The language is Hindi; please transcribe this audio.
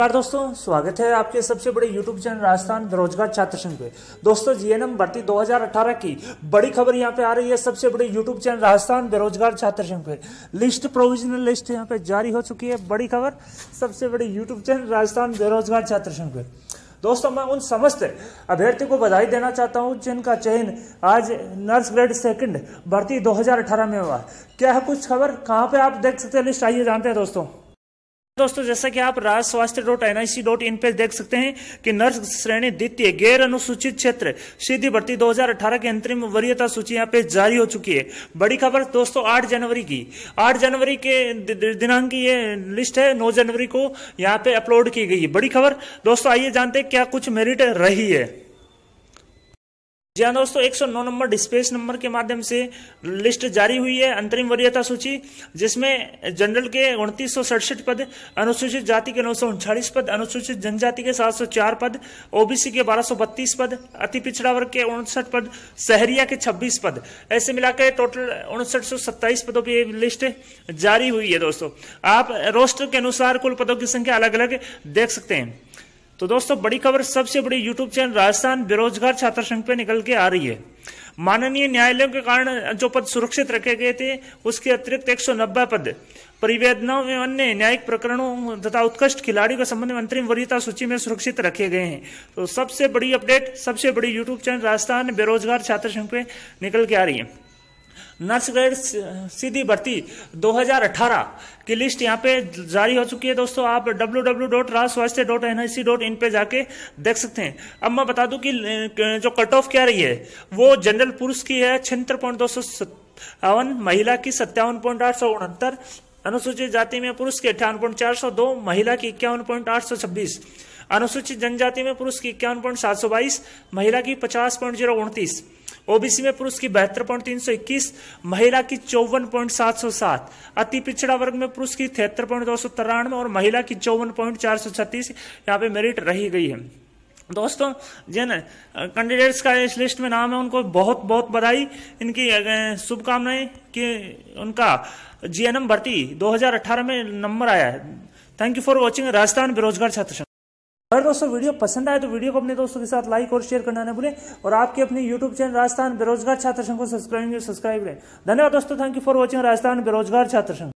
नमस्कार दोस्तों स्वागत है आपके सबसे बड़े YouTube चैनल राजस्थान बेरोजगार छात्र संघ पे दोस्तों जीएनएम भर्ती 2018 की बड़ी खबर यहाँ पे आ रही है सबसे बड़े YouTube चैनल राजस्थान बेरोजगार छात्र संघ पे लिस्ट प्रोविजनल लिस्ट यहाँ पे जारी हो चुकी है बड़ी खबर सबसे बड़े YouTube चैनल राजस्थान बेरोजगार छात्र संघ पे दोस्तों मैं उन समस्त अभ्यर्थियों को बधाई देना चाहता हूं जिनका चयन आज नर्स ग्रेड सेकंड भर्ती 2018 में हुआ क्या है कुछ खबर कहाँ पे आप देख सकते हैं लिस्ट आइए जानते हैं दोस्तों दोस्तों जैसा कि आप Raj Swasthya dot N I C dot in पे देख सकते हैं कि नर्स श्रेणी द्वितीय गैर अनुसूचित क्षेत्र सीधी भर्ती 2018 के अंतरिम वरीयता सूची यहां पे जारी हो चुकी है बड़ी खबर दोस्तों 8 जनवरी की 8 जनवरी के दिनांक की ये लिस्ट है 9 जनवरी को यहां पे अपलोड की गई है बड़ी खबर दोस्तों आइए जानते हैं क्या कुछ मेरिट रही है जी हाँ दोस्तों 109 नंबर डिस्पेस नंबर के माध्यम से लिस्ट जारी हुई है अंतरिम वरीयता सूची जिसमें जनरल के उनतीस पद अनुसूचित जाति के नौ पद अनुसूचित जनजाति के 704 पद ओबीसी के 1232 पद अति पिछड़ा वर्ग के उनसठ पद शहरिया के 26 पद ऐसे मिलाकर टोटल उनसठ पदों की लिस्ट जारी हुई है दोस्तों आप रोस्टर के अनुसार कुल पदों की संख्या अलग अलग देख सकते हैं तो दोस्तों बड़ी खबर सबसे बड़ी यूट्यूब चैनल राजस्थान बेरोजगार छात्र संघ पे निकल के आ रही है माननीय न्यायालयों के कारण जो पद सुरक्षित रखे गए थे उसके अतिरिक्त एक पद परिवेदनाओं में अन्य न्यायिक प्रकरणों तथा उत्कृष्ट खिलाड़ियों के संबंध में अंतरिम वरीयता सूची में सुरक्षित रखे गए हैं तो सबसे बड़ी अपडेट सबसे बड़ी यूट्यूब चैनल राजस्थान बेरोजगार छात्र संघ पे निकल के आ रही है नर्स ग्रेड सीधी भर्ती 2018 की लिस्ट यहाँ पे जारी हो चुकी है दोस्तों आप W W dot Raj Swasthya dot N I C dot in पर जाके देख सकते हैं अब मैं बता दूं कि जो कट ऑफ क्या रही है वो जनरल पुरुष की है छिहत्तर पॉइंट दो सौ सत्तावन महिला की सत्तावन पॉइंट आठ सौ उनहत्तर अनुसूचित जाति में पुरुष की अठावन पॉइंट चार सौ दो महिला की इक्यावन पॉइंट आठ सौ छब्बीस अनुसूचित जनजाति में पुरुष की इक्यावन पॉइंट सात सौ बाईस महिला की पचास पॉइंट जीरो उनतीस ओबीसी में पुरुष की बहत्तर पॉइंट तीन सौ इक्कीस महिला की चौवन पॉइंट सात सौ सात अति पिछड़ा वर्ग में पुरुष की तिहत्तर पॉइंट दो सौ तिरानवे और महिला की चौवन पॉइंट चार सौ छत्तीस यहाँ पे मेरिट रही गई है दोस्तों जिन कैंडिडेट्स का इस लिस्ट में नाम है उनको बहुत बहुत बधाई इनकी शुभकामनाएं कि उनका जीएनएम भर्ती 2018 में नंबर आया है thank you for watching Rajasthan बेरोजगार छात्र अगर दोस्तों वीडियो पसंद आए तो वीडियो को अपने दोस्तों के साथ लाइक और शेयर करना ना भूलें और आपके अपने यूट्यूब चैनल राजस्थान बेरोजगार छात्र संघ को सब्सक्राइब सब्सक्राइब करें धन्यवाद दोस्तों thank you for watching Rajasthan बेरोजगार छात्र संघ